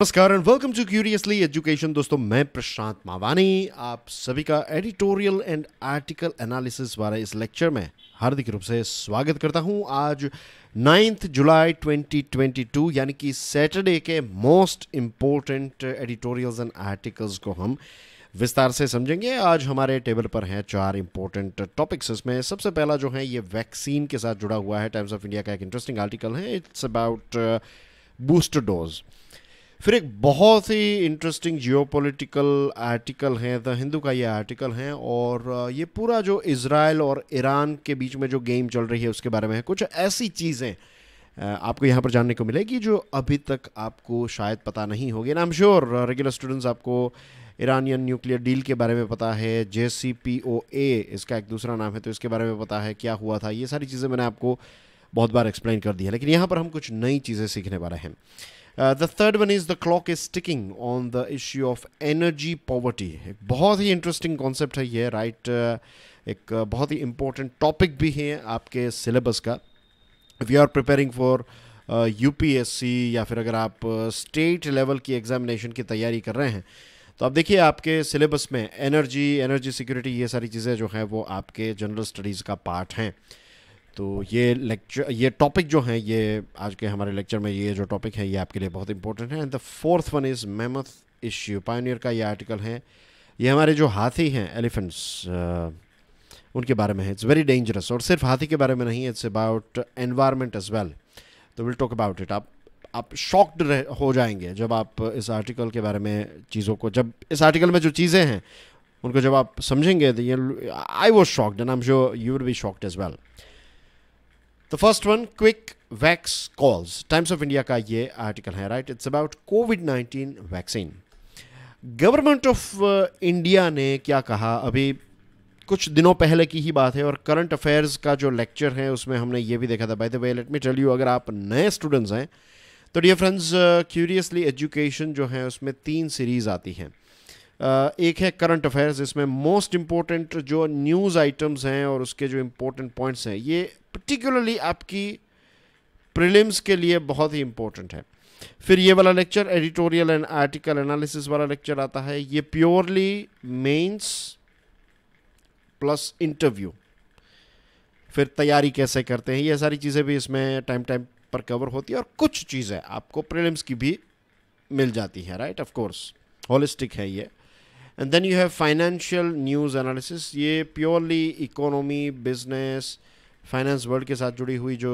नमस्कार and welcome to curiously education दोस्तों मैं प्रशांत मावानी आप सभी का एडिटोरियल एंड आर्टिकल एनालिसिस वाले इस लेक्चर में हार्दिक रूप से स्वागत करता हूं आज 9th जुलाई 2022 यानी कि सैटरडे के most important editorials and articles को हम विस्तार से समझेंगे आज हमारे टेबल पर हैं चार इंपॉर्टेंट टॉपिक्स इसमें सबसे पहला जो है ये वैक्सीन के साथ जुड़ा हुआ है टाइम्स ऑफ इंडिया का एक इंटरेस्टिंग आर्टिकल है इट्स अबाउट बूस्टर डोज़ फिर एक बहुत ही इंटरेस्टिंग जियोपॉलिटिकल आर्टिकल है द हिंदू का ये आर्टिकल है और uh, ये पूरा जो इसराइल और ईरान के बीच में जो गेम चल रही है उसके बारे में है कुछ ऐसी चीज़ें uh, आपको यहाँ पर जानने को मिलेगी जो अभी तक आपको शायद पता नहीं होगी and I am sure regular students आपको ईरानियन न्यूक्लियर डील के बारे में पता है जे इसका एक दूसरा नाम है तो इसके बारे में पता है क्या हुआ था ये सारी चीज़ें मैंने आपको बहुत बार एक्सप्लेन कर दी है लेकिन यहाँ पर हम कुछ नई चीज़ें सीखने वाले हैं Uh, the third one is the clock is ticking on the issue of energy poverty. एक बहुत ही इंटरेस्टिंग कॉन्सेप्ट है ये राइट right? uh, एक uh, बहुत ही इम्पोर्टेंट टॉपिक भी है आपके सिलेबस का if you are preparing for U P S C या फिर अगर आप स्टेट uh, लेवल की एग्जामिनेशन की तैयारी कर रहे हैं तो आप देखिए आपके सिलेबस में एनर्जी एनर्जी सिक्योरिटी ये सारी चीज़ें जो हैं वो आपके जनरल स्टडीज़ का पार्ट हैं तो ये लेक्चर ये टॉपिक जो है ये आज के हमारे लेक्चर में ये जो टॉपिक है ये आपके लिए बहुत इंपॉर्टेंट है and the fourth one is mammoth issue Pioneer का ये आर्टिकल है ये हमारे जो हाथी हैं एलिफेंट्स उनके बारे में है इट्स वेरी डेंजरस और सिर्फ हाथी के बारे में नहीं it's about environment as well तो विल टॉक अबाउट इट आप आप शॉक्ड हो जाएंगे जब आप इस आर्टिकल के बारे में चीज़ों को जब इस आर्टिकल में जो चीज़ें हैं उनको जब आप समझेंगे तो ये I was shocked and I am sure you will be shocked as well the first one quick vax calls Times of India का ये आर्टिकल है right it's about Covid nineteen vaccine government of India ने क्या कहा अभी कुछ दिनों पहले की ही बात है और करंट अफेयर्स का जो लेक्चर है उसमें हमने ये भी देखा था by the way let me tell you अगर आप नए स्टूडेंट्स हैं तो डियर फ्रेंड्स क्यूरियसली एजुकेशन जो है उसमें तीन सीरीज़ आती हैं uh, एक है करंट अफेयर्स इसमें मोस्ट इम्पोर्टेंट जो न्यूज़ आइटम्स हैं और उसके जो इम्पोर्टेंट पॉइंट्स हैं ये पर्टिकुलरली आपकी प्रीलिम्स के लिए बहुत ही इंपॉर्टेंट है फिर ये वाला lecture editorial and article analysis वाला लेक्चर आता है ये प्योरली मेंस प्लस इंटरव्यू फिर तैयारी कैसे करते हैं ये सारी चीज़ें भी इसमें टाइम टाइम पर कवर होती है और कुछ चीज़ें आपको प्रीलिम्स की भी मिल जाती है राइट ऑफ कोर्स होलिस्टिक है ये and then you have financial news analysis ये purely economy business finance world के साथ जुड़ी हुई जो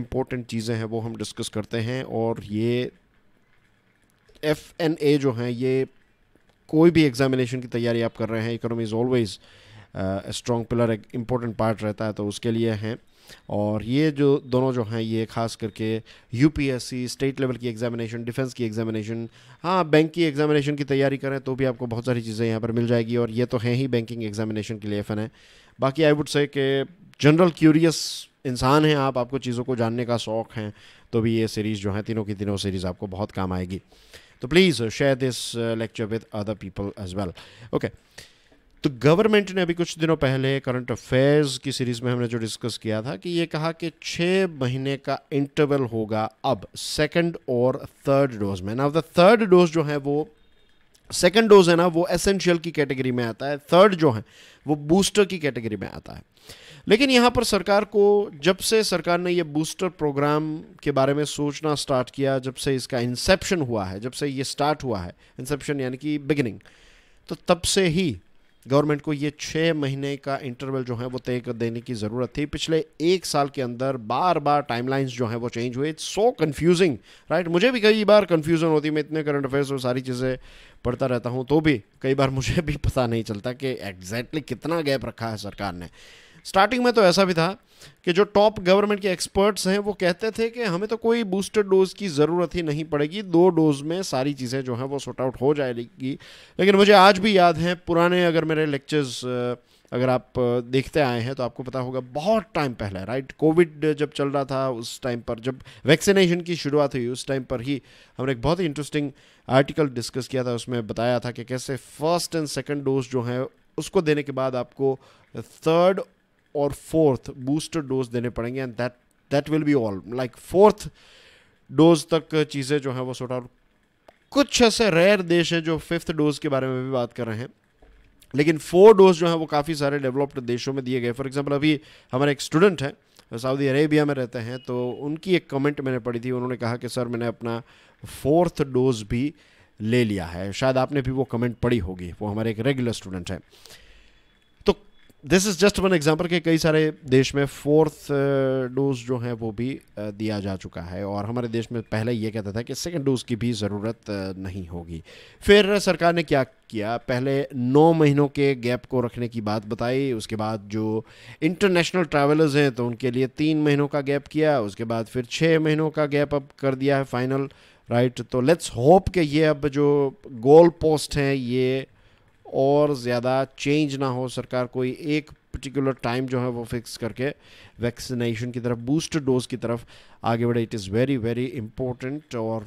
इम्पोर्टेंट चीज़ें हैं वो हम डिस्कस करते हैं और ये एफ एन ए जो हैं ये कोई भी एग्जामिनेशन की तैयारी आप कर रहे हैं economy is always strong pillar एक इम्पोर्टेंट पार्ट रहता है तो उसके लिए हैं और ये जो दोनों जो हैं ये खास करके यूपीएससी स्टेट लेवल की एग्जामिनेशन डिफेंस की एग्जामिनेशन हाँ बैंक की एग्जामिनेशन की तैयारी करें तो भी आपको बहुत सारी चीज़ें यहाँ पर मिल जाएगी और ये तो हैं ही बैंकिंग एग्जामिनेशन के लिए फ़न है बाकी आई वुड से कि जनरल क्यूरियस इंसान हैं आप आपको चीज़ों को जानने का शौक़ हैं तो भी ये सीरीज़ जो है तीनों की तीनों सीरीज़ आपको बहुत काम आएगी तो please share this lecture with other people as well okay तो गवर्नमेंट ने अभी कुछ दिनों पहले करंट अफेयर्स की सीरीज में हमने जो डिस्कस किया था कि ये कहा कि छः महीने का इंटरवल होगा अब सेकंड और थर्ड डोज में ना द थर्ड डोज जो है वो सेकंड डोज है ना वो एसेंशियल की कैटेगरी में आता है थर्ड जो है वो बूस्टर की कैटेगरी में आता है लेकिन यहाँ पर सरकार को जब से सरकार ने ये बूस्टर प्रोग्राम के बारे में सोचना स्टार्ट किया जब से इसका इंसेप्शन हुआ है जब से ये स्टार्ट हुआ है इंसेप्शन यानी कि बिगिनिंग तो तब से ही गवर्नमेंट को ये छः महीने का इंटरवल जो है वो तय कर देने की ज़रूरत थी पिछले एक साल के अंदर बार बार टाइमलाइंस जो हैं वो चेंज हुए इट्स सो कन्फ्यूजिंग राइट मुझे भी कई बार कन्फ्यूज़न होती मैं इतने करंट अफेयर्स और सारी चीज़ें पढ़ता रहता हूँ तो भी कई बार मुझे भी पता नहीं चलता कि एग्जैक्टली exactly कितना गैप रखा है सरकार ने स्टार्टिंग में तो ऐसा भी था कि जो टॉप गवर्नमेंट के एक्सपर्ट्स हैं वो कहते थे कि हमें तो कोई बूस्टर डोज की ज़रूरत ही नहीं पड़ेगी दो डोज में सारी चीज़ें जो हैं वो सॉर्ट आउट हो जाएगी लेकिन मुझे आज भी याद हैं पुराने अगर मेरे लेक्चर्स अगर आप देखते आए हैं तो आपको पता होगा बहुत टाइम पहले राइट कोविड जब चल रहा था उस टाइम पर जब वैक्सीनेशन की शुरुआत हुई उस टाइम पर ही हमने एक बहुत ही इंटरेस्टिंग आर्टिकल डिस्कस किया था उसमें बताया था कि कैसे फर्स्ट एंड सेकंड डोज जो है उसको देने के बाद आपको थर्ड और फोर्थ बूस्टर डोज देने पड़ेंगे and that that will be all like fourth dose तक चीज़ें जो हैं वो सोटा कुछ ऐसे रेयर देश हैं जो फिफ्थ डोज के बारे में भी बात कर रहे हैं लेकिन फोर डोज जो हैं वो काफ़ी सारे डेवलप्ड देशों में दिए गए फॉर एग्जाम्पल अभी हमारे एक स्टूडेंट हैं सऊदी अरेबिया में रहते हैं तो उनकी एक कमेंट मैंने पढ़ी थी उन्होंने कहा कि सर मैंने अपना फोर्थ डोज भी ले लिया है शायद आपने भी वो कमेंट पढ़ी होगी वो हमारे एक रेगुलर स्टूडेंट हैं this is just one example के कई सारे देश में फोर्थ डोज uh, जो है वो भी uh, दिया जा चुका है और हमारे देश में पहले ये कहता था कि सेकेंड डोज की भी ज़रूरत uh, नहीं होगी फिर सरकार ने क्या किया पहले नौ महीनों के गैप को रखने की बात बताई उसके बाद जो इंटरनेशनल ट्रैवलर्स हैं तो उनके लिए तीन महीनों का गैप किया उसके बाद फिर छः महीनों का गैप अब कर दिया है फाइनल राइट तो लेट्स होप कि ये अब जो गोल पोस्ट हैं ये और ज़्यादा चेंज ना हो सरकार कोई एक पर्टिकुलर टाइम जो है वो फिक्स करके वैक्सीनेशन की तरफ बूस्टर डोज की तरफ आगे बढ़े it is very very important और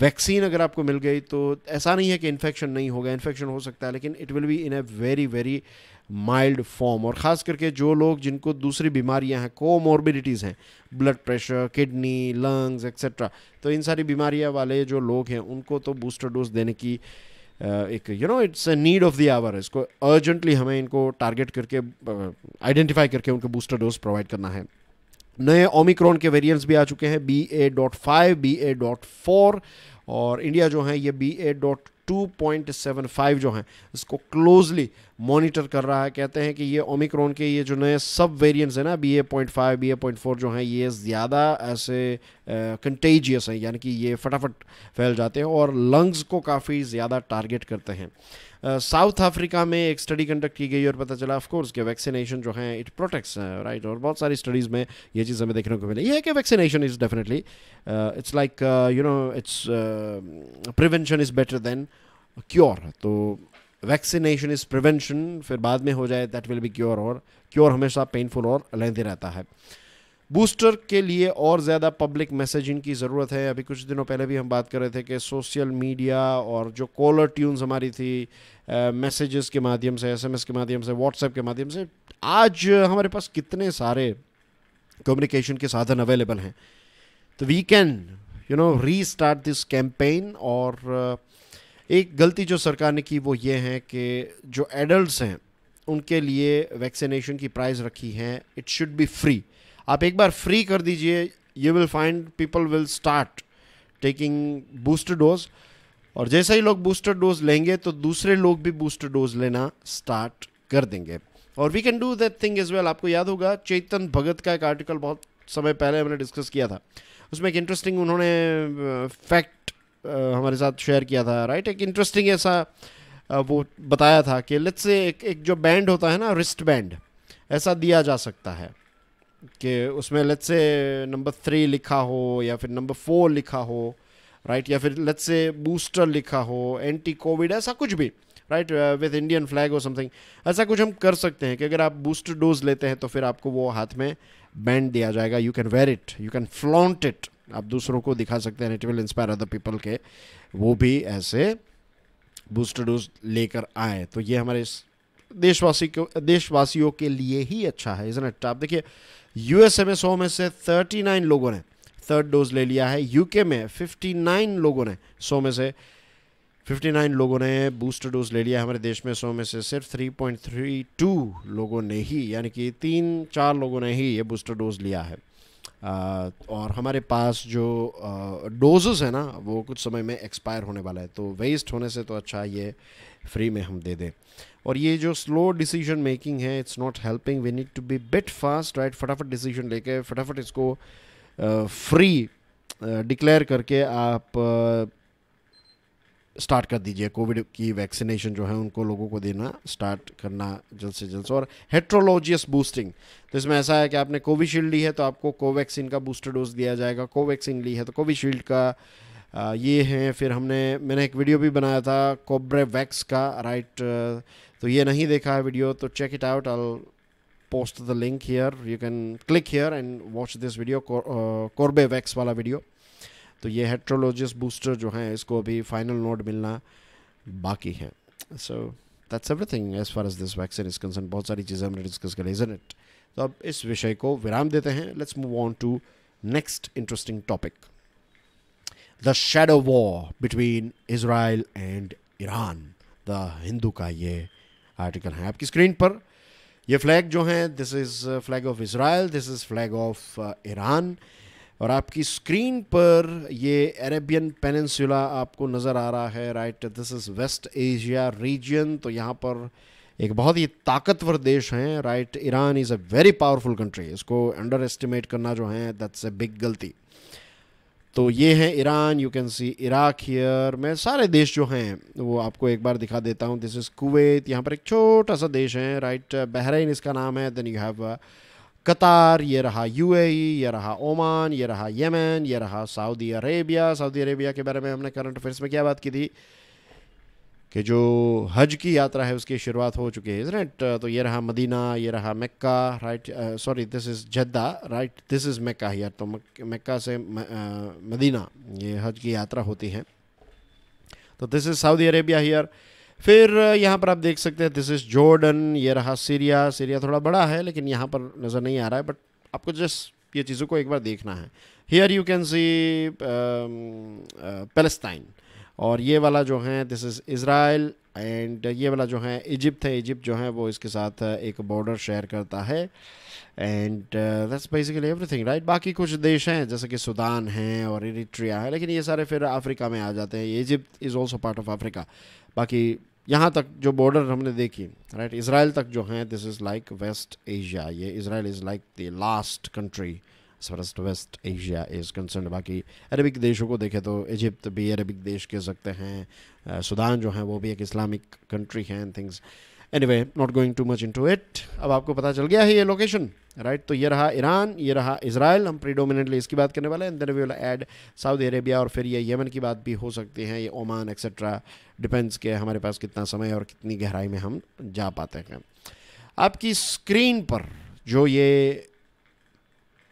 वैक्सीन uh, अगर आपको मिल गई तो ऐसा नहीं है कि इन्फेक्शन नहीं होगा इन्फेक्शन हो सकता है लेकिन it will be in a very very mild form और ख़ास करके जो लोग जिनको दूसरी बीमारियां हैं कोमोर्बिडिटीज़ हैं blood pressure kidney lungs etcetera तो इन सारी बीमारियां वाले जो लोग हैं उनको तो बूस्टर डोज देने की uh, Uh, एक you know it's a need of the hour इसको अर्जेंटली हमें इनको टारगेट करके आइडेंटिफाई uh, करके उनको बूस्टर डोज प्रोवाइड करना है नए ओमिक्रॉन के वेरिएंट्स भी आ चुके हैं B A dot five B A dot four और इंडिया जो है ये बी ए डॉट 2.75 जो हैं इसको क्लोजली मॉनिटर कर रहा है कहते हैं कि ये ओमिक्रॉन के ये जो नए सब वेरिएंट्स हैं ना B A point five B A point four जो हैं ये ज़्यादा ऐसे कंटेजियस हैं यानी कि ये फटाफट फैल जाते हैं और लंग्स को काफ़ी ज़्यादा टारगेट करते हैं साउथ अफ्रीका में एक स्टडी कंडक्ट की गई और पता चला ऑफ कोर्स कि वैक्सीनेशन जो है इट प्रोटेक्ट्स राइट और बहुत सारी स्टडीज़ में ये चीज़ हमें देखने को मिली ये है कि vaccination is definitely it's like you know it's prevention is better than cure तो वैक्सीनेशन इज़ प्रिवेंशन फिर बाद में हो जाए दैट विल बी क्योर और क्योर हमेशा पेनफुल और लेंदे रहता है बूस्टर के लिए और ज़्यादा पब्लिक मैसेजिंग की ज़रूरत है अभी कुछ दिनों पहले भी हम बात कर रहे थे कि सोशल मीडिया और जो कॉलर ट्यून्स हमारी थी मैसेजेस uh, के माध्यम से एसएमएस के माध्यम से व्हाट्सएप के माध्यम से आज हमारे पास कितने सारे कम्युनिकेशन के साधन अवेलेबल हैं तो we can you know restart this campaign और uh, एक गलती जो सरकार ने की वो ये है कि जो एडल्ट हैं उनके लिए वैक्सीनेशन की प्राइस रखी है इट शुड बी फ्री आप एक बार फ्री कर दीजिए you will find people will start taking booster dose और जैसे ही लोग बूस्टर डोज लेंगे तो दूसरे लोग भी बूस्टर डोज लेना स्टार्ट कर देंगे और we can do that thing as well आपको याद होगा चेतन भगत का एक आर्टिकल बहुत समय पहले हमने डिस्कस किया था उसमें एक इंटरेस्टिंग उन्होंने फैक्ट हमारे साथ शेयर किया था राइट एक इंटरेस्टिंग ऐसा वो बताया था कि लेट्स से एक एक जो बैंड होता है ना रिस्ट बैंड ऐसा दिया जा सकता है कि उसमें लेट्स से नंबर थ्री लिखा हो या फिर नंबर फोर लिखा हो राइट या फिर लेट्स से बूस्टर लिखा हो एंटी कोविड ऐसा कुछ भी राइट विद इंडियन फ्लैग और समथिंग ऐसा कुछ हम कर सकते हैं कि अगर आप बूस्टर डोज लेते हैं तो फिर आपको वो हाथ में बैंड दिया जाएगा you can wear it you can flaunt it आप दूसरों को दिखा सकते हैं it will inspire other people के वो भी ऐसे बूस्टर डोज लेकर आए तो ये हमारे देशवासी को देशवासियों के लिए ही अच्छा है इजन इट आप देखिए यूएसए में सौ में से थर्टी नाइन लोगों ने थर्ड डोज ले लिया है यूके में फिफ्टी नाइन लोगों ने सौ में से 59 लोगों ने बूस्टर डोज ले लिया हमारे देश में सौ में से सिर्फ 3.32 लोगों ने ही यानी कि तीन चार लोगों ने ही ये बूस्टर डोज लिया है आ, और हमारे पास जो डोजेस है ना वो कुछ समय में एक्सपायर होने वाला है तो वेस्ट होने से तो अच्छा ये फ्री में हम दे दें और ये जो स्लो डिसीजन मेकिंग है it's not helping we need to be bit fast right फटाफट डिसीजन लेके फटाफट इसको फ्री डिक्लेयर करके आप स्टार्ट कर दीजिए कोविड की वैक्सीनेशन जो है उनको लोगों को देना स्टार्ट करना जल्द से जल्द और हेट्रोलॉजियस बूस्टिंग तो इसमें ऐसा है कि आपने कोविशील्ड ली है तो आपको कोवैक्सीन का बूस्टर डोज दिया जाएगा कोवैक्सीन ली है तो कोविशील्ड का आ, ये हैं फिर हमने मैंने एक वीडियो भी बनाया था कोब्रेवैक्स का राइट तो ये नहीं देखा है वीडियो तो check it out I'll post the link here you can click here and watch this video Corbevax वाला वीडियो तो ये हेट्रोलॉजिस बूस्टर जो है इसको अभी फाइनल नोट मिलना बाकी है so that's everything as far as this vaccine is concern बहुत सारी चीज़ें हमने डिस्कस करी इजन इट तो अब इस विषय को विराम देते हैं let's move on to next interesting topic the shadow war between Israel and Iran the Hindu का ये आर्टिकल है आपकी स्क्रीन पर ये फ्लैग जो है this is flag of Israel this is flag of Iran और आपकी स्क्रीन पर ये अरेबियन पेनसुला आपको नज़र आ रहा है right this is West Asia region तो यहाँ पर एक बहुत ही ताकतवर देश हैं right Iran is a very powerful country इसको अंडर एस्टिमेट करना जो है दैट्स ए बिग गलती तो ये हैं Iran you can see Iraq here मैं सारे देश जो हैं वो आपको एक बार दिखा देता हूँ दिस इज़ कुवैत यहाँ पर एक छोटा सा देश है राइट बहरीन इसका नाम है देन यू हैव कतार ये रहा यूएई ये रहा ओमान ये रहा यमन ये रहा सऊदी अरेबिया सऊदी अरेबिया के बारे में हमने करंट अफेयर्स में क्या बात की थी कि जो हज की यात्रा है उसकी शुरुआत हो चुकी है राइट तो ये रहा मदीना ये रहा Mecca right sorry this is Jeddah right this is Mecca here तो मक्का से uh, मदीना ये हज की यात्रा होती है तो this is Saudi Arabia here फिर यहाँ पर आप देख सकते हैं दिस इज़ जॉर्डन ये रहा सीरिया सीरिया थोड़ा बड़ा है लेकिन यहाँ पर नज़र नहीं आ रहा है बट आपको जस्ट ये चीज़ों को एक बार देखना है here you can see Palestine और ये वाला जो है दिस इज़ इसराइल एंड ये वाला जो है इजिप्ट है इजिप्ट जो है वो इसके साथ एक बॉर्डर शेयर करता है and that's basically everything right बाकी कुछ देश हैं जैसे कि सूदान हैं और इरिट्रिया है लेकिन ये सारे फिर अफ्रीका में आ जाते हैं Egypt is also part of Africa बाकी यहाँ तक जो बॉर्डर हमने देखी राइट इसराइल तक जो हैं this is like West Asia ये Israel is like the last country first West Asia is concern बाकी अरबिक देशों को देखें तो इजिप्त भी अरबिक देश कह सकते हैं सुदान जो हैं वो भी एक इस्लामिक कंट्री हैं things anyway not going too much into it अब आपको पता चल गया है ये लोकेशन राइट right? तो ये रहा ईरान ये रहा इसराइल हम प्रीडोमिनेटली इसकी बात करने वाले हैं then we add add Saudi Arabia और फिर ये यमन की बात भी हो सकती है ये ओमान एक्सेट्रा डिपेंड्स के हमारे पास कितना समय और कितनी गहराई में हम जा पाते हैं आपकी स्क्रीन पर जो ये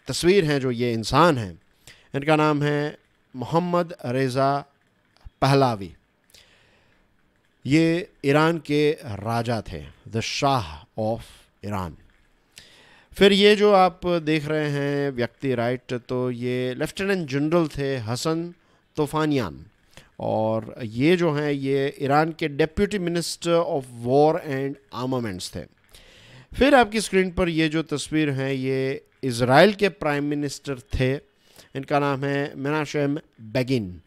तस्वीर हैं जो ये इंसान हैं इनका नाम है मोहम्मद रेज़ा पहलावी ये ईरान के राजा थे द शाह ऑफ ईरान फिर ये जो आप देख रहे हैं व्यक्ति राइट तो ये लेफ्टिनेंट जनरल थे हसन तूफानियान और ये जो हैं ये ईरान के deputy minister of war and armaments थे फिर आपकी स्क्रीन पर ये जो तस्वीर हैं ये इसराइल के प्राइम मिनिस्टर थे इनका नाम है मनाशम बेगिन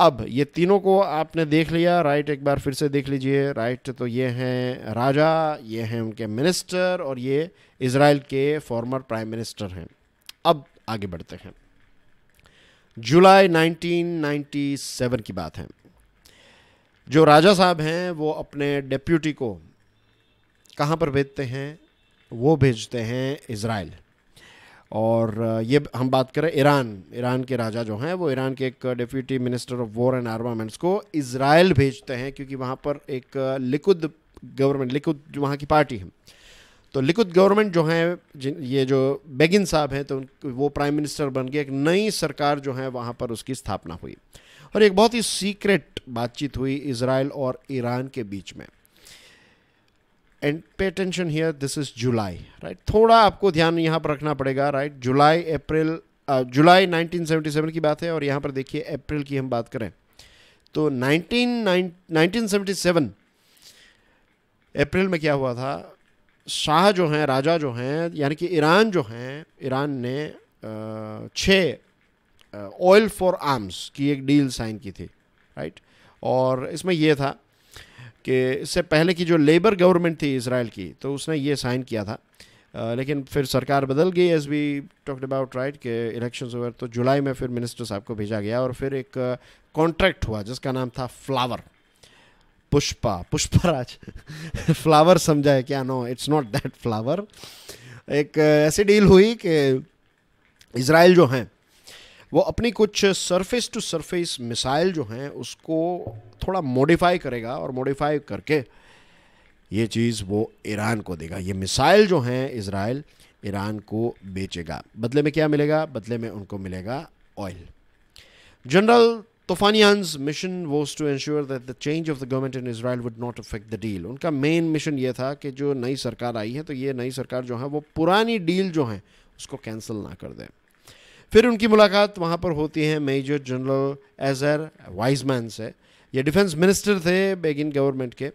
अब ये तीनों को आपने देख लिया राइट एक बार फिर से देख लीजिए राइट तो ये हैं राजा ये हैं उनके मिनिस्टर और ये इसराइल के फॉर्मर प्राइम मिनिस्टर हैं अब आगे बढ़ते हैं जुलाई 1997 की बात है जो राजा साहब हैं वो अपने डेप्यूटी को कहाँ पर भेजते हैं वो भेजते हैं इसराइल और ये हम बात करें ईरान ईरान के राजा जो हैं वो ईरान के एक deputy minister of war and armaments को इसराइल भेजते हैं क्योंकि वहाँ पर एक लिकुद गवर्नमेंट लिकुद जो वहाँ की पार्टी है तो लिकुद गवर्नमेंट जो है ये जो बेगिन साहब हैं तो वो प्राइम मिनिस्टर बन के एक नई सरकार जो है वहाँ पर उसकी स्थापना हुई और एक बहुत ही सीक्रेट बातचीत हुई इसराइल और ईरान के बीच में and pay tension here this is July right थोड़ा आपको ध्यान यहाँ पर रखना पड़ेगा राइट जुलाई अप्रैल जुलाई 1977 की बात है और यहाँ पर देखिए अप्रैल की हम बात करें तो 19 1977 अप्रैल में क्या हुआ था शाह जो हैं राजा जो हैं यानी कि ईरान जो हैं ईरान ने छः ऑयल फॉर आर्म्स की एक डील साइन की थी राइट और इसमें यह था कि इससे पहले की जो लेबर गवर्नमेंट थी इसराइल की तो उसने ये साइन किया था आ, लेकिन फिर सरकार बदल गई as we talked about right के इलेक्शन ओवर तो जुलाई में फिर मिनिस्टर साहब को भेजा गया और फिर एक कॉन्ट्रैक्ट हुआ जिसका नाम था फ्लावर पुष्पा पुष्पराज फ्लावर समझा है क्या no it's not that flower एक ऐसी डील हुई कि इसराइल जो हैं वो अपनी कुछ सरफेस टू सरफेस मिसाइल जो हैं उसको थोड़ा मॉडिफाई करेगा और मॉडिफाई करके ये चीज़ वो ईरान को देगा ये मिसाइल जो हैं इसराइल ईरान को बेचेगा बदले में क्या मिलेगा बदले में उनको मिलेगा oil general Toufanian's mission was to ensure that the change of the government in Israel would not affect the deal उनका मेन मिशन ये था कि जो नई सरकार आई है तो ये नई सरकार जो है वो पुरानी डील जो है उसको कैंसिल ना कर दें फिर उनकी मुलाकात वहाँ पर होती है मेजर जनरल एजर वाइजमैन से ये डिफेंस मिनिस्टर थे बेगिन गवर्नमेंट के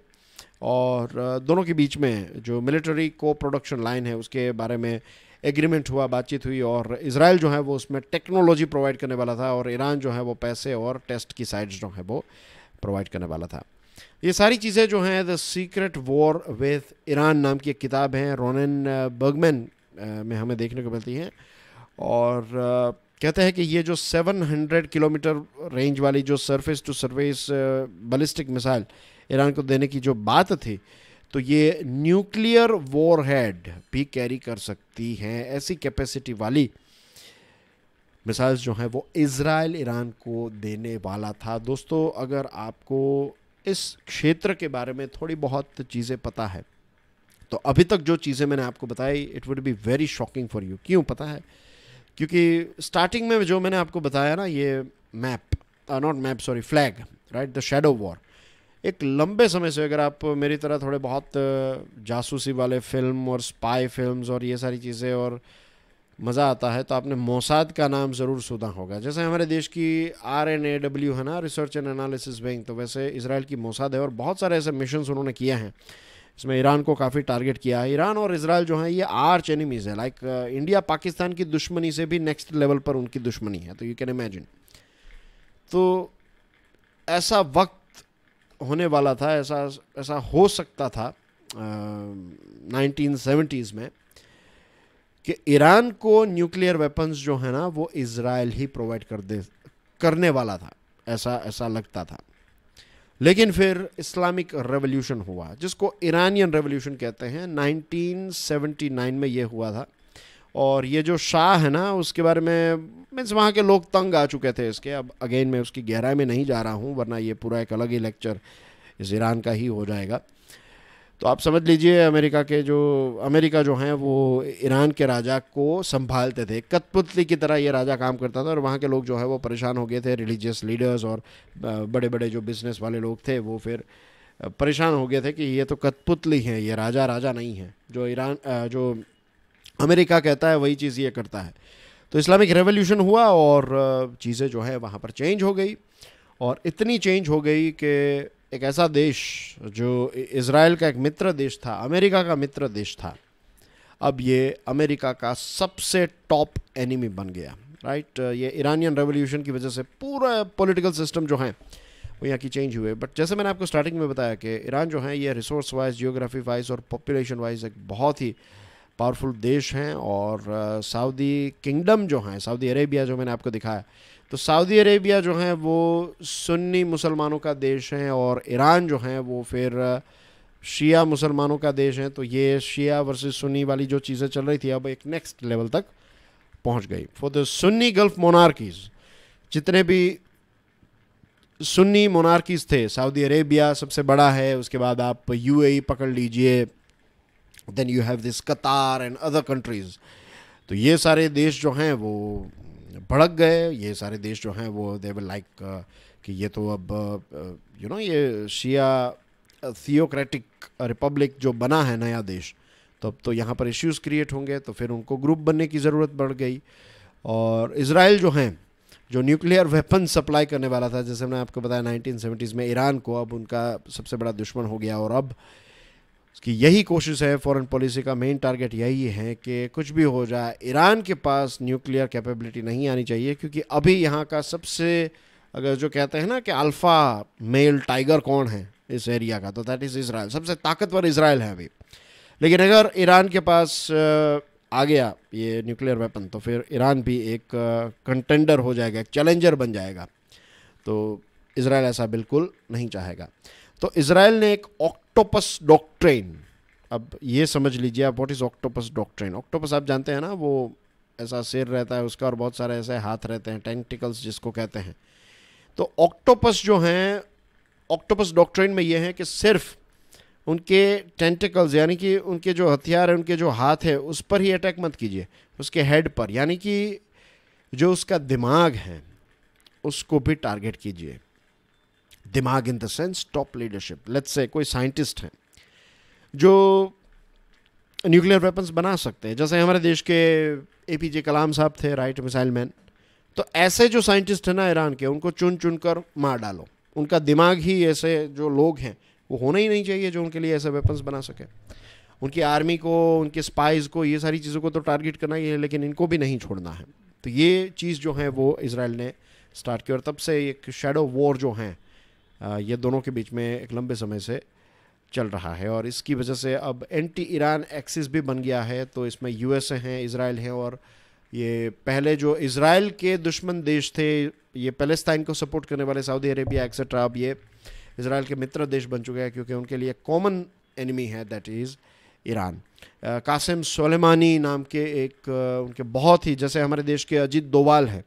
और दोनों के बीच में जो मिलिट्री को प्रोडक्शन लाइन है उसके बारे में एग्रीमेंट हुआ बातचीत हुई और इसराइल जो है वो उसमें टेक्नोलॉजी प्रोवाइड करने वाला था और ईरान जो है वो पैसे और टेस्ट की साइड्स जो है वो प्रोवाइड करने वाला था ये सारी चीज़ें जो हैं the secret war with Iran नाम की एक किताब है रोनन बर्गमैन में हमें देखने को मिलती हैं और कहते हैं कि ये जो 700 किलोमीटर रेंज वाली जो surface to surface ballistic missile Iran को देने की जो बात थी तो ये न्यूक्लियर वॉरहेड भी कैरी कर सकती हैं ऐसी कैपेसिटी वाली मिसाइल्स जो हैं वो इसराइल ईरान को देने वाला था दोस्तों अगर आपको इस क्षेत्र के बारे में थोड़ी बहुत चीज़ें पता है तो अभी तक जो चीज़ें मैंने आपको बताई it would be very shocking for you क्यों पता है क्योंकि स्टार्टिंग में जो मैंने आपको बताया ना ये map not map sorry flag right the shadow war एक लंबे समय से अगर आप मेरी तरह थोड़े बहुत uh, जासूसी वाले फिल्म और स्पाई फिल्म्स और ये सारी चीज़ें और मज़ा आता है तो आपने मोसाद का नाम ज़रूर सुना होगा जैसे हमारे देश की आर एन ए डब्ल्यू है ना रिसर्च एंड एनालिसिस बैंक तो वैसे इसराइल की मोसाद है और बहुत सारे ऐसे मिशन उन्होंने किए हैं इसमें ईरान को काफ़ी टारगेट किया है ईरान और इसराइल जो है ये आर्च एनिमीज़ है लाइक इंडिया पाकिस्तान की दुश्मनी से भी नेक्स्ट लेवल पर उनकी दुश्मनी है तो यू कैन इमेजिन तो ऐसा वक्त होने वाला था ऐसा ऐसा हो सकता था नाइनटीन uh, सेवेंटीज़ में कि ईरान को न्यूक्लियर वेपन्स जो है ना वो इसराइल ही प्रोवाइड कर दे करने वाला था ऐसा ऐसा लगता था लेकिन फिर इस्लामिक रेवोल्यूशन हुआ जिसको ईरानियन रेवोल्यूशन कहते हैं 1979 में ये हुआ था और ये जो शाह है ना उसके बारे में मीन्स वहाँ के लोग तंग आ चुके थे इसके अब अगेन मैं उसकी गहराई में नहीं जा रहा हूँ वरना ये पूरा एक अलग ही लेक्चर इस ईरान का ही हो जाएगा तो आप समझ लीजिए अमेरिका के जो अमेरिका जो हैं वो ईरान के राजा को संभालते थे कतपुतली की तरह ये राजा काम करता था और वहाँ के लोग जो है वो परेशान हो गए थे रिलीजियस लीडर्स और बड़े बड़े जो बिजनेस वाले लोग थे वो फिर परेशान हो गए थे कि ये तो कतपुतली हैं ये राजा राजा नहीं है जो ईरान जो अमेरिका कहता है वही चीज़ ये करता है तो इस्लामिक रेवोल्यूशन हुआ और चीज़ें जो है वहाँ पर चेंज हो गई और इतनी चेंज हो गई कि एक ऐसा देश जो इसराइल का एक मित्र देश था अमेरिका का मित्र देश था अब ये अमेरिका का सबसे टॉप एनिमी बन गया राइट ये ईरानियन रेवोल्यूशन की वजह से पूरा पॉलिटिकल सिस्टम जो है वो यहाँ की चेंज हुए बट जैसे मैंने आपको स्टार्टिंग में बताया कि ईरान जो है ये रिसोर्स वाइज जियोग्राफी वाइज और पॉपुलेशन वाइज एक बहुत ही पावरफुल देश हैं और सऊदी uh, किंगडम जो हैं सऊदी अरेबिया जो मैंने आपको दिखाया तो सऊदी अरेबिया जो है वो सुन्नी मुसलमानों का देश है और ईरान जो है वो फिर शिया मुसलमानों का देश है तो ये शिया वर्सेस सुन्नी वाली जो चीज़ें चल रही थी अब एक नेक्स्ट लेवल तक पहुंच गई for the Sunni Gulf monarchies जितने भी सुन्नी मोनार्कीज़ थे सऊदी अरेबिया सबसे बड़ा है उसके बाद आप यूएई e पकड़ लीजिए then you have this Qatar and other countries तो ये सारे देश जो हैं वो भड़क गए ये सारे देश जो हैं वो दे विल लाइक कि ये तो अब यू uh, नो ये शिया थियोक्रेटिक uh, रिपब्लिक जो बना है नया देश तो अब तो यहाँ पर इश्यूज क्रिएट होंगे तो फिर उनको ग्रुप बनने की ज़रूरत बढ़ गई और इसराइल जो हैं जो न्यूक्लियर वेपन सप्लाई करने वाला था जैसे मैंने आपको बताया नाइनटीन में ईरान को अब उनका सबसे बड़ा दुश्मन हो गया और अब uh, कि यही कोशिश है फॉरेन पॉलिसी का मेन टारगेट यही है कि कुछ भी हो जाए ईरान के पास न्यूक्लियर कैपेबिलिटी नहीं आनी चाहिए क्योंकि अभी यहाँ का सबसे अगर जो कहते हैं ना कि अल्फ़ा मेल टाइगर कौन है इस एरिया का तो दैट इज़ इसराइल सबसे ताकतवर इसराइल है अभी लेकिन अगर ईरान के पास आ गया ये न्यूक्लियर वेपन तो फिर ईरान भी एक कंटेंडर हो जाएगा एक चैलेंजर बन जाएगा तो इसराइल ऐसा बिल्कुल नहीं चाहेगा तो इसराइल ने एक ऑक्टोपस डॉक्ट्रेन अब ये समझ लीजिए आप what is octopus doctrine octopus आप जानते हैं ना वो ऐसा सिर रहता है उसका और बहुत सारे ऐसे हाथ रहते हैं टेंटिकल्स जिसको कहते हैं तो ऑक्टोपस जो हैं ऑक्टोपस डॉक्ट्रेन में ये है कि सिर्फ उनके टेंटिकल्स यानी कि उनके जो हथियार है उनके जो हाथ है उस पर ही अटैक मत कीजिए उसके हेड पर यानी कि जो उसका दिमाग है उसको भी टारगेट कीजिए दिमाग in the sense top leadership let's say कोई साइंटिस्ट हैं जो न्यूक्लियर वेपन्स बना सकते हैं जैसे हमारे देश के ए पी जे कलाम साहब थे राइट मिसाइल मैन तो ऐसे जो साइंटिस्ट हैं ना ईरान के उनको चुन चुन कर मार डालो उनका दिमाग ही ऐसे जो लोग हैं वो होना ही नहीं चाहिए जो उनके लिए ऐसे वेपन्स बना सके उनकी आर्मी को उनके स्पाइज को ये सारी चीज़ों को तो टारगेट करना ही है लेकिन इनको भी नहीं छोड़ना है तो ये चीज़ जो है वो इसराइल ने स्टार्ट की और तब से एक शेडो वॉर जो हैं ये दोनों के बीच में एक लंबे समय से चल रहा है और इसकी वजह से अब एंटी ईरान एक्सिस भी बन गया है तो इसमें यूएसए हैं इसराइल हैं और ये पहले जो इसराइल के दुश्मन देश थे ये पैलेस्ताइन को सपोर्ट करने वाले सऊदी अरेबिया एक्सेट्रा अब ये इसराइल के मित्र देश बन चुके हैं क्योंकि उनके लिए कॉमन एनिमी है that is Iran Qasem Soleimani नाम के एक उनके बहुत ही जैसे हमारे देश के अजीत दोवाल हैं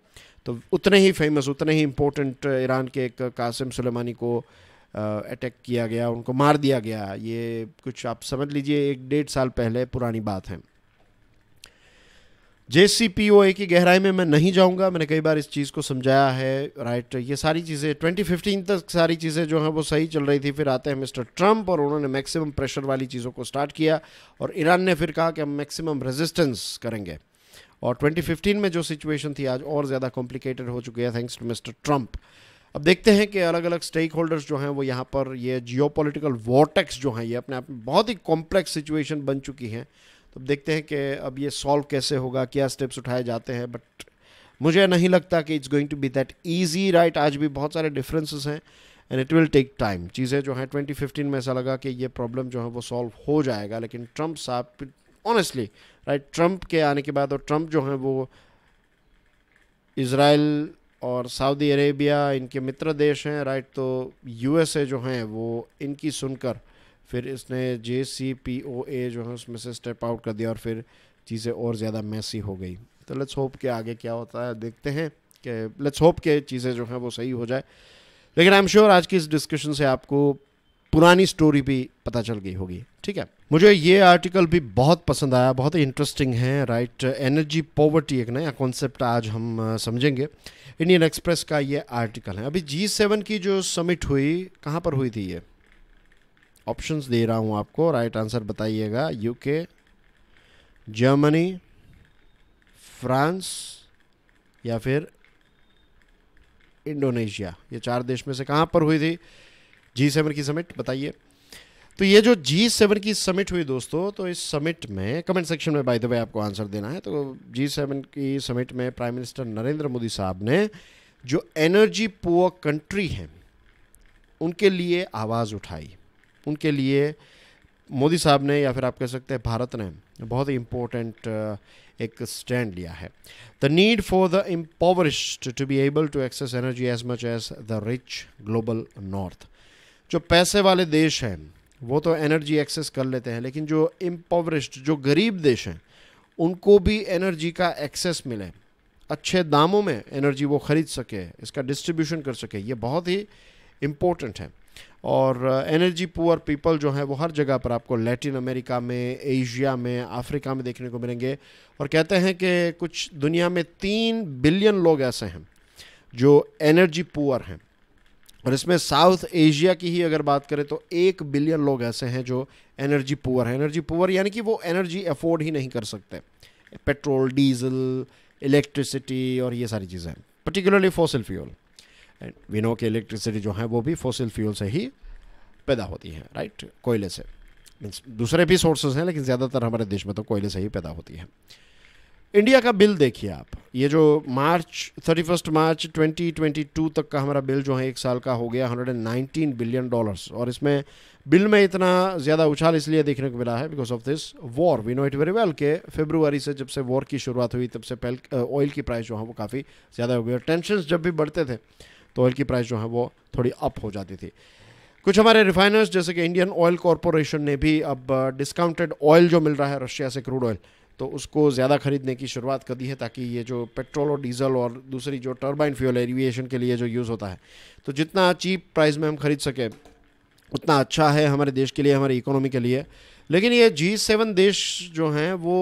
तो उतने ही फेमस उतने ही इम्पोर्टेंट uh, ईरान के एक कासिम सुलेमानी को अटैक uh, किया गया उनको मार दिया गया ये कुछ आप समझ लीजिए एक डेढ़ साल पहले पुरानी बात है जे सी पी ओ ए की गहराई में मैं नहीं जाऊंगा मैंने कई बार इस चीज़ को समझाया है राइट ये सारी चीज़ें ट्वेंटी फिफ्टीन तक सारी चीज़ें जो हैं वो सही चल रही थी फिर आते हैं मिस्टर ट्रंप और उन्होंने मैक्सिमम प्रेशर वाली चीज़ों को स्टार्ट किया और ईरान ने फिर कहा कि हम मैक्सिमम रेजिस्टेंस करेंगे और 2015 में जो सिचुएशन थी आज और ज़्यादा कॉम्प्लिकेटेड हो चुकी है थैंक्स टू मिस्टर ट्रंप अब देखते हैं कि अलग अलग स्टेक होल्डर्स जो हैं वो यहाँ पर ये जियो पोलिटिकल वॉटेक्स जो हैं ये अपने आप में बहुत ही कॉम्प्लेक्स सिचुएशन बन चुकी हैं तो देखते हैं कि अब ये सॉल्व कैसे होगा क्या स्टेप्स उठाए जाते हैं बट मुझे नहीं लगता कि it's going to be that easy right आज भी बहुत सारे डिफरेंसेस हैं and it will take time चीज़ें जो हैं 2015 में ऐसा लगा कि ये प्रॉब्लम जो है वो सॉल्व हो जाएगा लेकिन ट्रंप साहब ऑनेस्टली राइट ट्रंप के आने के बाद और ट्रम्प जो हैं वो इसराइल और सऊदी अरेबिया इनके मित्र देश हैं राइट तो यूएसए जो हैं वो इनकी सुनकर फिर इसने जे सी पी ओ ए जो है उसमें से स्टेप आउट कर दिया और फिर चीज़ें और ज़्यादा मैसी हो गई तो लेट्स होप के आगे क्या होता है देखते हैं कि लेट्स होप के चीज़ें जो हैं वो सही हो जाए लेकिन आई एम श्योर आज की इस डिस्कशन से आपको पुरानी स्टोरी भी पता चल गई होगी ठीक है मुझे ये आर्टिकल भी बहुत पसंद आया बहुत ही इंटरेस्टिंग है राइट एनर्जी पॉवर्टी एक नया कॉन्सेप्ट आज हम समझेंगे इंडियन एक्सप्रेस का ये आर्टिकल है अभी जी सेवन की जो समिट हुई कहाँ पर हुई थी ये ऑप्शंस दे रहा हूँ आपको राइट आंसर बताइएगा यूके जर्मनी फ्रांस या फिर इंडोनेशिया ये चार देश में से कहाँ पर हुई थी जी सेवन की समिट बताइए तो ये जो जी सेवन की समिट हुई दोस्तों तो इस समिट में कमेंट सेक्शन में बाय द वे आपको आंसर देना है तो जी सेवन की समिट में प्राइम मिनिस्टर नरेंद्र मोदी साहब ने जो एनर्जी पुअर कंट्री हैं उनके लिए आवाज़ उठाई उनके लिए मोदी साहब ने या फिर आप कह सकते हैं भारत ने बहुत ही इम्पोर्टेंट uh, एक स्टैंड लिया है the need for the impoverished to be able to access energy as much as the rich global north जो पैसे वाले देश हैं वो तो एनर्जी एक्सेस कर लेते हैं लेकिन जो इम्पॉवरिस्ट जो गरीब देश हैं उनको भी एनर्जी का एक्सेस मिले अच्छे दामों में एनर्जी वो ख़रीद सके इसका डिस्ट्रीब्यूशन कर सके ये बहुत ही इम्पोर्टेंट है और एनर्जी पुअर पीपल जो हैं वो हर जगह पर आपको लैटिन अमेरिका में एशिया में अफ्रीका में देखने को मिलेंगे और कहते हैं कि कुछ दुनिया में तीन बिलियन लोग ऐसे हैं जो एनर्जी पुअर हैं और इसमें साउथ एशिया की ही अगर बात करें तो एक बिलियन लोग ऐसे हैं जो एनर्जी पुअर हैं एनर्जी पुअर यानी कि वो एनर्जी अफोर्ड ही नहीं कर सकते पेट्रोल डीजल इलेक्ट्रिसिटी और ये सारी चीज़ें पर्टिकुलरली फॉसिल फ्यूल एंड विनो की इलेक्ट्रिसिटी जो है वो भी फॉसिल फ्यूल से ही पैदा होती है राइट कोयले से मीन्स दूसरे भी सोर्सेज हैं लेकिन ज़्यादातर हमारे देश में तो कोयले से ही पैदा होती है इंडिया का बिल देखिए आप ये जो मार्च थर्टी फर्स्ट मार्च 2022 तक का हमारा बिल जो है एक साल का हो गया 119 बिलियन डॉलर्स और इसमें बिल में इतना ज़्यादा उछाल इसलिए देखने को मिला है because of this war we know it very well के फेब्रुवरी से जब से वॉर की शुरुआत हुई तब से पहले ऑयल की प्राइस जो है वो काफ़ी ज़्यादा हो गई और टेंशन जब भी बढ़ते थे तो ऑयल की प्राइस जो है वो थोड़ी अप हो जाती थी कुछ हमारे रिफाइनर्स जैसे कि इंडियन ऑयल कॉरपोरेशन ने भी अब डिस्काउंटेड ऑयल जो मिल रहा है रशिया से क्रूड ऑयल तो उसको ज़्यादा खरीदने की शुरुआत कर दी है ताकि ये जो पेट्रोल और डीजल और दूसरी जो टर्बाइन फ्यूल एविएशन के लिए जो यूज़ होता है तो जितना चीप प्राइस में हम खरीद सकें उतना अच्छा है हमारे देश के लिए हमारी इकोनॉमी के लिए लेकिन ये जी सेवन देश जो हैं वो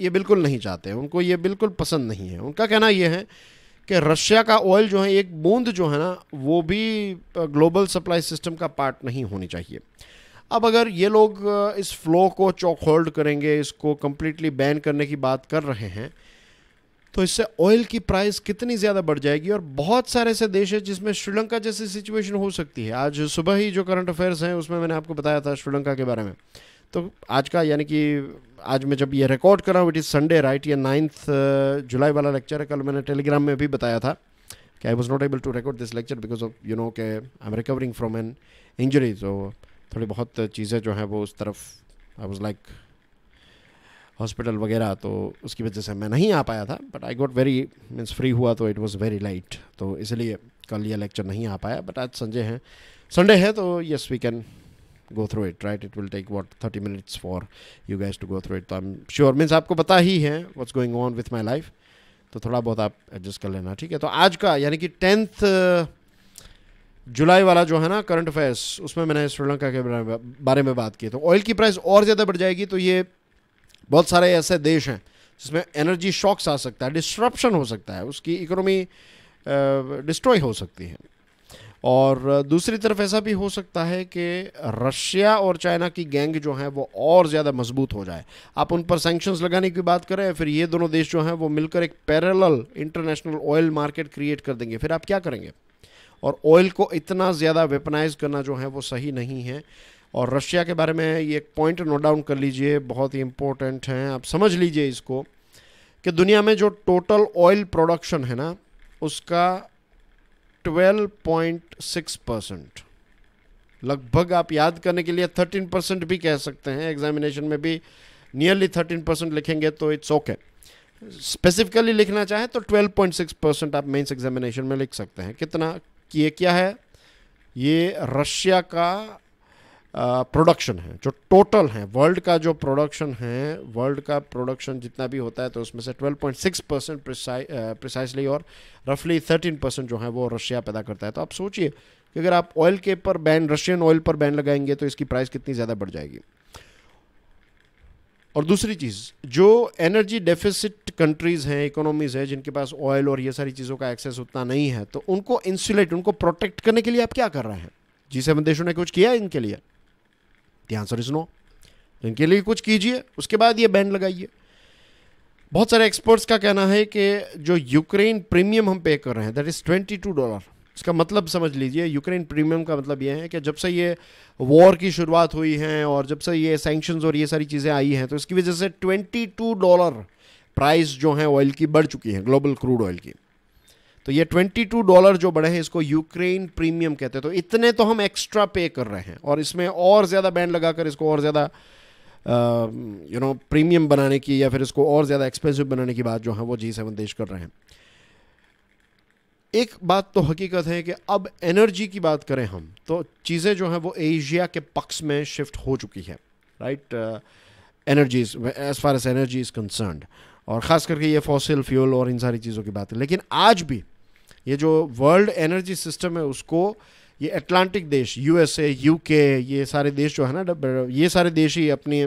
ये बिल्कुल नहीं चाहते उनको ये बिल्कुल पसंद नहीं है उनका कहना ये है कि रशिया का ऑयल जो है एक बूंद जो है ना वो भी ग्लोबल सप्लाई सिस्टम का पार्ट नहीं होनी चाहिए अब अगर ये लोग इस फ्लो को चौक होल्ड करेंगे इसको कम्प्लीटली बैन करने की बात कर रहे हैं तो इससे ऑयल की प्राइस कितनी ज़्यादा बढ़ जाएगी और बहुत सारे ऐसे देश हैं जिसमें श्रीलंका जैसी सिचुएशन हो सकती है आज सुबह ही जो करंट अफेयर्स हैं उसमें मैंने आपको बताया था श्रीलंका के बारे में तो आज का यानी कि आज मैं जब ये रिकॉर्ड कर रहा हूँ इट इज़ संडे राइट ये नाइन्थ जुलाई वाला लेक्चर है कल मैंने टेलीग्राम में भी बताया था कि I was not able to record this lecture because of you know के I am recovering from an injury so थोड़ी बहुत चीज़ें जो हैं वो उस तरफ आई वॉज लाइक हॉस्पिटल वगैरह तो उसकी वजह से मैं नहीं आ पाया था but I got very means free हुआ तो इट वॉज़ वेरी लाइट तो इसलिए कल ये लेक्चर नहीं आ पाया बट आज संजय हैं संडे है तो yes we can go through it right it will take what thirty minutes for you guys to go through it तो आई एम श्योर मीन्स आपको पता ही है what's going on with my life तो थोड़ा बहुत आप एडजस्ट कर लेना ठीक है तो आज का यानी कि टेंथ uh, जुलाई वाला जो है ना करंट अफेयर्स उसमें मैंने श्रीलंका के बारे में बात की तो ऑयल की प्राइस और ज़्यादा बढ़ जाएगी तो ये बहुत सारे ऐसे देश हैं जिसमें एनर्जी शॉक्स आ सकता है डिस्ट्रप्शन हो सकता है उसकी इकोनॉमी डिस्ट्रॉय हो सकती है और दूसरी तरफ ऐसा भी हो सकता है कि रशिया और चाइना की गैंग जो है वो और ज़्यादा मजबूत हो जाए आप उन पर सेंक्शंस लगाने की बात करें फिर ये दोनों देश जो हैं वो मिलकर एक parallel international oil market create कर देंगे फिर आप क्या करेंगे और ऑयल को इतना ज़्यादा वेपनाइज करना जो है वो सही नहीं है और रशिया के बारे में ये एक पॉइंट नोट डाउन कर लीजिए बहुत ही इम्पोर्टेंट हैं आप समझ लीजिए इसको कि दुनिया में जो टोटल ऑयल प्रोडक्शन है ना उसका 12.6 परसेंट लगभग आप याद करने के लिए 13 परसेंट भी कह सकते हैं एग्जामिनेशन में भी नियरली 13 परसेंट लिखेंगे तो इट्स ओके स्पेसिफिकली लिखना चाहें तो 12.6 परसेंट आप मेंस एग्जामिनेशन में लिख सकते हैं कितना कि ये क्या है ये रशिया का प्रोडक्शन है जो टोटल है वर्ल्ड का जो प्रोडक्शन है वर्ल्ड का प्रोडक्शन जितना भी होता है तो उसमें से 12.6 परसेंट प्रिसाइसली और रफली 13 परसेंट जो है वो रशिया पैदा करता है तो आप सोचिए कि अगर आप ऑयल के पर बैन रशियन ऑयल पर बैन लगाएंगे तो इसकी प्राइस कितनी ज़्यादा बढ़ जाएगी और दूसरी चीज़ जो एनर्जी डेफिसिट कंट्रीज़ हैं इकोनॉमीज़ हैं जिनके पास ऑयल और ये सारी चीज़ों का एक्सेस उतना नहीं है तो उनको इंसुलेट उनको प्रोटेक्ट करने के लिए आप क्या कर रहे हैं जी सेवन देशों ने कुछ किया है इनके लिए द आंसर इज़ नो इनके लिए कुछ कीजिए उसके बाद ये बैन लगाइए बहुत सारे एक्सपर्ट्स का कहना है कि जो यूक्रेन प्रीमियम हम पे कर रहे हैं that is twenty two dollar इसका मतलब समझ लीजिए यूक्रेन प्रीमियम का मतलब ये है कि जब से ये वॉर की शुरुआत हुई है और जब से ये सेंक्शन और ये सारी चीज़ें आई हैं तो इसकी वजह से 22 डॉलर प्राइस जो है ऑयल की बढ़ चुकी है ग्लोबल क्रूड ऑयल की तो ये 22 डॉलर जो बढ़े हैं इसको यूक्रेन प्रीमियम कहते हैं तो इतने तो हम एक्स्ट्रा पे कर रहे हैं और इसमें और ज़्यादा बैंड लगाकर इसको और ज़्यादा यू नो प्रीमियम बनाने की या फिर इसको और ज़्यादा एक्सपेंसिव बनाने की बात जो है वो जी सेवन देश कर रहे हैं एक बात तो हकीकत है कि अब एनर्जी की बात करें हम तो चीज़ें जो हैं वो एशिया के पक्ष में शिफ्ट हो चुकी है right energy as far as energy is concerned और ख़ास करके ये फॉसिल फ्यूल और इन सारी चीज़ों की बात है लेकिन आज भी ये जो वर्ल्ड एनर्जी सिस्टम है उसको ये अटलांटिक देश यूएसए यूके ये सारे देश जो है ना ये सारे देश ही अपनी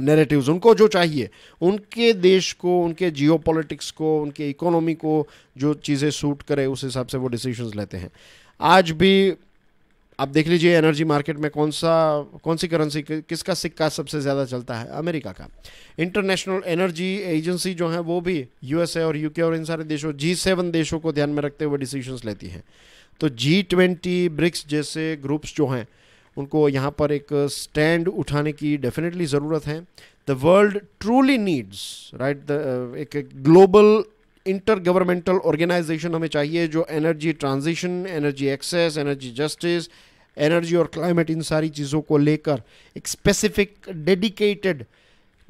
नेरेटिव उनको जो चाहिए उनके देश को उनके जियो को उनके इकोनॉमी को जो चीज़ें सूट करे उस हिसाब से वो डिसीजंस लेते हैं आज भी आप देख लीजिए एनर्जी मार्केट में कौन सा कौन सी करेंसी किसका सिक्का सबसे ज़्यादा चलता है अमेरिका का इंटरनेशनल एनर्जी एजेंसी जो है वो भी यूएसए और यूके और इन सारे देशों जी सेवन देशों को ध्यान में रखते हुए डिसीजंस लेती है तो जी ट्वेंटी ब्रिक्स जैसे ग्रुप्स जो हैं उनको यहाँ पर एक स्टैंड उठाने की डेफिनेटली ज़रूरत है the world truly needs right the एक ग्लोबल इंटर गवर्नमेंटल ऑर्गेनाइजेशन हमें चाहिए जो energy transition energy access energy justice energy और क्लाइमेट इन सारी चीज़ों को लेकर एक स्पेसिफिक डेडिकेटेड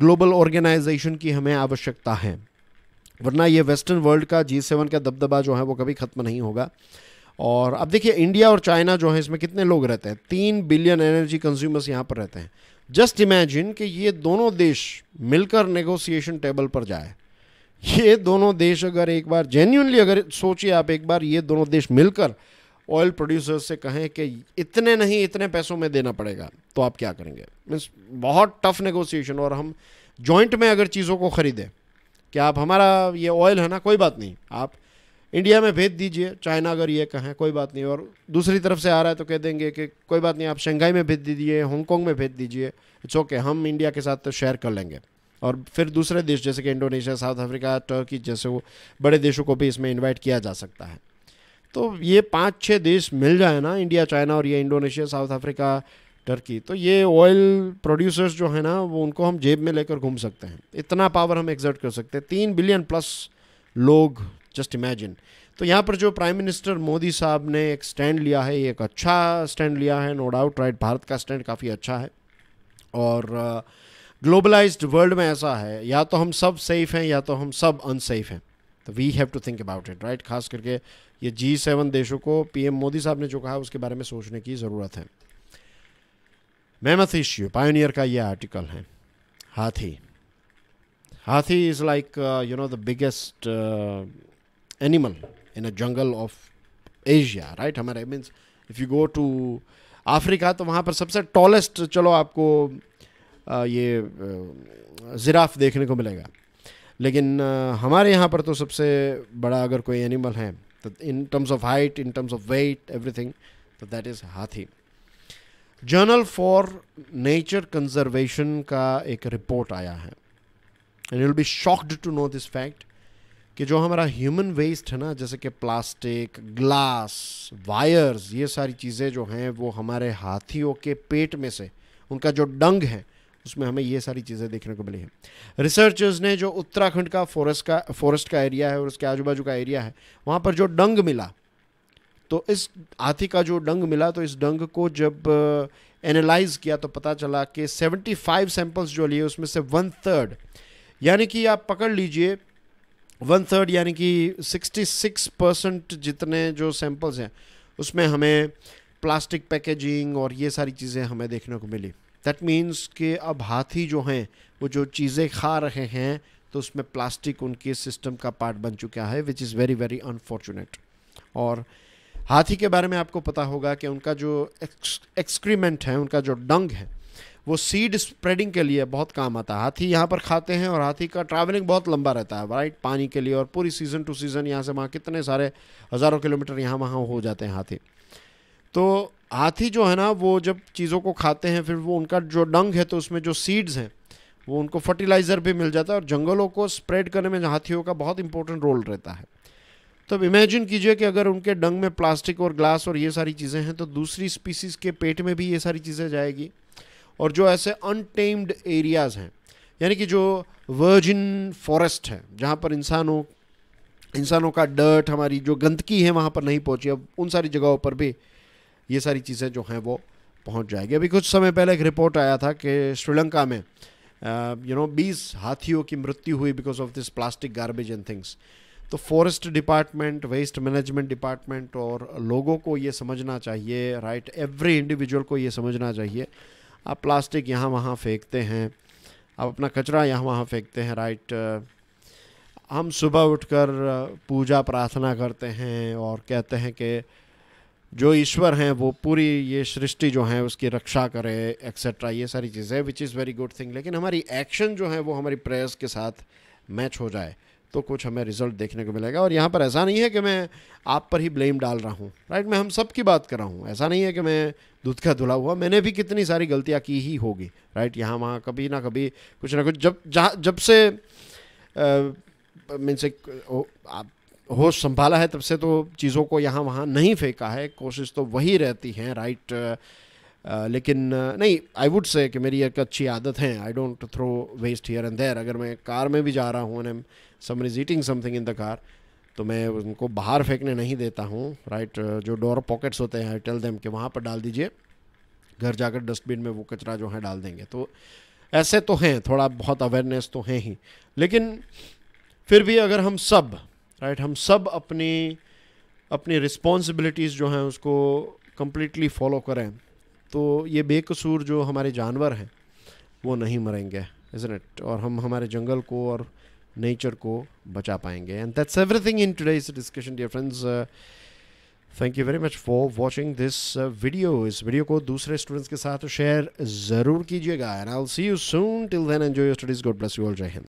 ग्लोबल ऑर्गेनाइजेशन की हमें आवश्यकता है वरना ये वेस्टर्न वर्ल्ड का जी सेवन का दबदबा जो है वो कभी ख़त्म नहीं होगा और अब देखिए इंडिया और चाइना जो है इसमें कितने लोग रहते हैं तीन बिलियन एनर्जी कंज्यूमर्स यहाँ पर रहते हैं जस्ट इमेजिन कि ये दोनों देश मिलकर नेगोशिएशन टेबल पर जाए ये दोनों देश अगर एक बार जेन्यूनली अगर सोचिए आप एक बार ये दोनों देश मिलकर ऑयल प्रोड्यूसर्स से कहें कि इतने नहीं इतने पैसों में देना पड़ेगा तो आप क्या करेंगे मीन्स बहुत टफ नेगोशिएशन और हम जॉइंट में अगर चीज़ों को ख़रीदें कि आप हमारा ये ऑयल है ना कोई बात नहीं आप इंडिया में भेज दीजिए चाइना अगर ये कहें कोई बात नहीं और दूसरी तरफ से आ रहा है तो कह देंगे कि कोई बात नहीं आप शंघाई में भेज दीजिए हांगकॉन्ग में भेज दीजिए इट्स ओके हम इंडिया के साथ तो शेयर कर लेंगे और फिर दूसरे देश जैसे कि इंडोनेशिया साउथ अफ्रीका टर्की जैसे वो बड़े देशों को भी इसमें इन्वाइट किया जा सकता है तो ये पाँच छः देश मिल जाए ना इंडिया चाइना और ये इंडोनेशिया साउथ अफ्रीका टर्की तो ये ऑयल प्रोड्यूसर्स जो है ना वो उनको हम जेब में लेकर घूम सकते हैं इतना पावर हम एग्जर्ट कर सकते हैं तीन बिलियन प्लस लोग जस्ट इमेजिन तो यहाँ पर जो प्राइम मिनिस्टर मोदी साहब ने एक स्टैंड लिया है एक अच्छा स्टैंड लिया है नो डाउट राइट भारत का स्टैंड काफ़ी अच्छा है और ग्लोबलाइज्ड uh, वर्ल्ड में ऐसा है या तो हम सब सेफ़ हैं या तो हम सब अनसेफ हैं तो we have to think about it right खास करके ये जी सेवन देशों को पीएम मोदी साहब ने जो कहा उसके बारे में सोचने की ज़रूरत है मेहमत इश्यू पायोनियर का ये आर्टिकल है हाथी हाथी is like you know the biggest animal in a jungle of Asia right हमारे means if you go to Africa तो वहाँ पर सबसे टॉलेस्ट चलो आपको आ, ये ज़िराफ देखने को मिलेगा लेकिन आ, हमारे यहाँ पर तो सबसे बड़ा अगर कोई एनिमल है तो in terms of height in terms of weight everything तो दैट इज़ हाथी जर्नल फॉर नेचर कंजर्वेशन का एक रिपोर्ट आया है and you will be shocked to know this fact कि जो हमारा ह्यूमन वेस्ट है ना जैसे कि प्लास्टिक ग्लास वायर्स ये सारी चीज़ें जो हैं वो हमारे हाथियों के पेट में से उनका जो डंग है उसमें हमें ये सारी चीज़ें देखने को मिली हैं रिसर्चर्स ने जो उत्तराखंड का फॉरेस्ट का फॉरेस्ट का एरिया है और उसके आजू बाजू का एरिया है वहाँ पर जो डंग मिला तो इस हाथी का जो डंग मिला तो इस डंग को जब एनालाइज uh, किया तो पता चला कि 75 सैंपल्स जो लिए उसमें से वन थर्ड यानी कि आप पकड़ लीजिए वन थर्ड यानी कि 66 परसेंट जितने जो सैम्पल्स हैं उसमें हमें प्लास्टिक पैकेजिंग और ये सारी चीज़ें हमें देखने को मिली दैट मीन्स कि अब हाथी जो हैं वो जो चीज़ें खा रहे हैं तो उसमें प्लास्टिक उनके सिस्टम का पार्ट बन चुका है which is very very unfortunate और हाथी के बारे में आपको पता होगा कि उनका जो एक्सक्रीमेंट है उनका जो डंग है वो सीड स्प्रेडिंग के लिए बहुत काम आता है हाथी यहाँ पर खाते हैं और हाथी का ट्रैवलिंग बहुत लंबा रहता है राइट पानी के लिए और पूरी सीज़न टू सीज़न यहाँ से वहाँ कितने सारे हज़ारों किलोमीटर यहाँ वहाँ हो जाते हैं हाथी तो हाथी जो है ना वो जब चीज़ों को खाते हैं फिर वो उनका जो डंग है तो उसमें जो सीड्स हैं वो उनको फर्टिलाइज़र भी मिल जाता है और जंगलों को स्प्रेड करने में हाथियों का बहुत इंपॉर्टेंट रोल रहता है तो अब इमेजिन कीजिए कि अगर उनके डंग में प्लास्टिक और ग्लास और ये सारी चीज़ें हैं तो दूसरी स्पीसीज़ के पेट में भी ये सारी चीज़ें जाएगी और जो ऐसे अनटेम्ड एरियाज़ हैं यानी कि जो वर्जिन फॉरेस्ट है जहाँ पर इंसानों इंसानों का डर्ट हमारी जो गंदगी है वहाँ पर नहीं पहुँची अब उन सारी जगहों पर भी ये सारी चीज़ें जो हैं वो पहुँच जाएगी अभी कुछ समय पहले एक रिपोर्ट आया था कि श्रीलंका में यू uh, नो बीस हाथियों की मृत्यु हुई because of this plastic garbage and things तो forest department waste management department और लोगों को ये समझना चाहिए राइट एवरी इंडिविजुअल को ये समझना चाहिए आप प्लास्टिक यहाँ वहाँ फेंकते हैं आप अपना कचरा यहाँ वहाँ फेंकते हैं राइट हम सुबह उठकर पूजा प्रार्थना करते हैं और कहते हैं कि जो ईश्वर हैं वो पूरी ये सृष्टि जो है उसकी रक्षा करे एक्सेट्रा ये सारी चीज़ें which is very good thing लेकिन हमारी एक्शन जो है वो हमारी प्रेयर्स के साथ मैच हो जाए तो कुछ हमें रिजल्ट देखने को मिलेगा और यहाँ पर ऐसा नहीं है कि मैं आप पर ही ब्लेम डाल रहा हूँ राइट मैं हम सब की बात कर रहा हूँ ऐसा नहीं है कि मैं दूध का धुला हुआ मैंने भी कितनी सारी गलतियाँ की ही होगी राइट यहाँ वहाँ कभी ना कभी कुछ ना कुछ जब जहाँ जब से मीन आप होश संभाला है तब से तो चीज़ों को यहाँ वहाँ नहीं फेंका है कोशिश तो वही रहती हैं राइट आ, लेकिन नहीं आई वुड से कि मेरी एक अच्छी आदत है I don't throw waste here and there अगर मैं कार में भी जा रहा हूँ and am summer is eating something in the car तो मैं उनको बाहर फेंकने नहीं देता हूँ राइट जो डोर पॉकेट्स होते हैं टेल देम के वहाँ पर डाल दीजिए घर जाकर डस्टबिन में वो कचरा जो है डाल देंगे तो ऐसे तो हैं थोड़ा बहुत अवेयरनेस तो है ही लेकिन फिर भी अगर हम सब राइट हम सब अपनी अपनी रिस्पॉन्सिबिलिटीज़ जो हैं उसको कम्प्लीटली फॉलो करें तो ये बेकसूर जो हमारे जानवर हैं वो नहीं मरेंगे इज़ इट और हम हमारे जंगल को और नेचर को बचा पाएंगे and that's everything in today's discussion dear friends thank you very much for watching this video इस वीडियो को दूसरे स्टूडेंट्स के साथ शेयर ज़रूर कीजिएगा and I see you soon till then enjoy your studies God bless you all जय हिंद